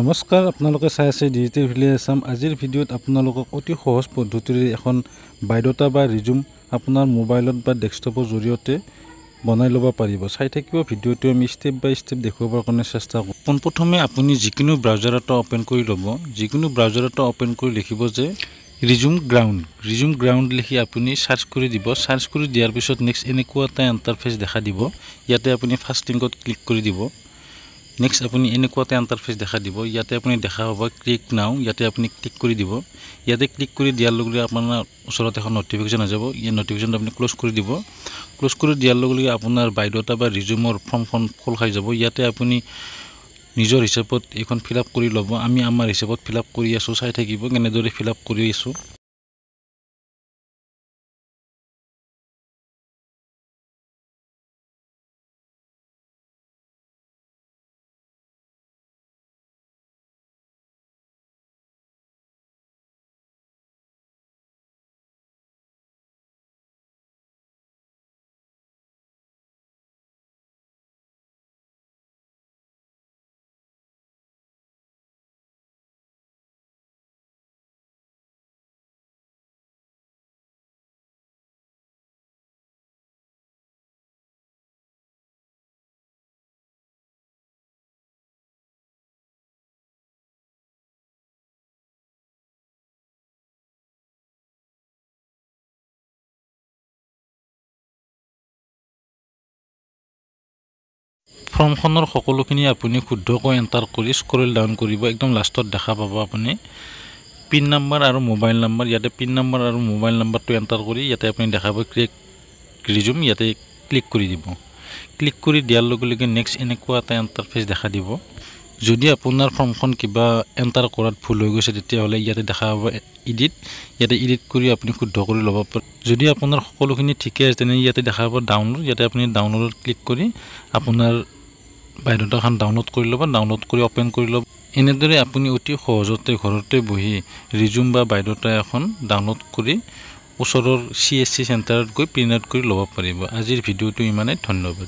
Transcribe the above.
নমস্কাৰ আপোনালোকে চাই আছে ডিজিটেল ভিলেজ আছাম আজিৰ ভিডিঅ'ত আপোনালোকক অতি সহজ পদ্ধতিৰে এখন বায়'ডাটা বা ৰিজুম আপোনাৰ মোবাইলত বা ডেস্কটপৰ জৰিয়তে বনাই ল'ব পাৰিব চাই থাকিব ভিডিঅ'টো আমি ষ্টেপ বাই ষ্টেপ দেখুৱাবৰ কাৰণে চেষ্টা কৰোঁ পোনপ্ৰথমে আপুনি যিকোনো ব্ৰাউজাৰ এটা অ'পেন কৰি ল'ব যিকোনো ব্ৰাউজাৰ এটা অ'পেন কৰি লিখিব যে ৰিজুম গ্ৰাউণ্ড ৰিজুম গ্ৰাউণ্ড লিখি আপুনি চাৰ্চ কৰি দিব চাৰ্চ কৰি দিয়াৰ পিছত নেক্সট এনেকুৱা এটা এণ্টাৰফেচ দেখা দিব ইয়াতে আপুনি ফাৰ্ষ্ট লিংকত ক্লিক কৰি দিব নেক্সট আপুনি এনেকুৱাতে আন্টাৰফেচ দেখা দিব ইয়াতে আপুনি দেখা হ'ব ক্লিক নাও ইয়াতে আপুনি ক্লিক কৰি দিব ইয়াতে ক্লিক কৰি দিয়াৰ লগে লগে আপোনাৰ ওচৰত এখন ন'টিফিকেশ্যন হৈ যাব ইয়াৰ ন'টিফিকেশ্যনটো আপুনি ক্ল'জ কৰি দিব ক্ল'জ কৰি দিয়াৰ লগে লগে আপোনাৰ বায়'ডাটা বা ৰিজিউমৰ ফৰ্মখন ফুল খাই যাব ইয়াতে আপুনি নিজৰ হিচাপত এইখন ফিল আপ কৰি ল'ব আমি আমাৰ হিচাপত ফিল আপ কৰি আছোঁ চাই থাকিব কেনেদৰে ফিল আপ কৰি আছোঁ ফৰ্মখনৰ সকলোখিনি আপুনি শুদ্ধকৈ এণ্টাৰ কৰি স্ক্ৰল ডাউন কৰিব একদম লাষ্টত দেখা পাব আপুনি পিন নাম্বাৰ আৰু মোবাইল নাম্বাৰ ইয়াতে পিন নম্বৰ আৰু মোবাইল নাম্বাৰটো এণ্টাৰ কৰি ইয়াতে আপুনি দেখা পাব ক্ৰিয়েক ৰিজুম ইয়াতে ক্লিক কৰি দিব ক্লিক কৰি দিয়াৰ লগে লগে নেক্সট এনেকুৱা এটা এণ্টাৰফেচ দেখা দিব যদি আপোনাৰ ফৰ্মখন কিবা এণ্টাৰ কৰাত ভুল হৈ গৈছে তেতিয়াহ'লে ইয়াতে দেখা পাব ইডিট ইয়াতে ইডিট কৰি আপুনি শুদ্ধ কৰি ল'ব পাৰে যদি আপোনাৰ সকলোখিনি ঠিকে আছে তেনে ইয়াতে দেখা পাব ডাউনলোড ইয়াতে আপুনি ডাউনলোডত ক্লিক কৰি আপোনাৰ বায়'ডাটাখন ডাউনলোড কৰি ল'ব ডাউনলোড কৰি অ'পেন কৰি ল'ব এনেদৰে আপুনি অতি সহজতে ঘৰতে বহি ৰিজুম বা বায়'ডাটা এখন ডাউনলোড কৰি ওচৰৰ চি এছ চি চেণ্টাৰত গৈ প্ৰিণ্ট আউট কৰি ল'ব পাৰিব আজিৰ ভিডিঅ'টো ইমানেই ধন্যবাদ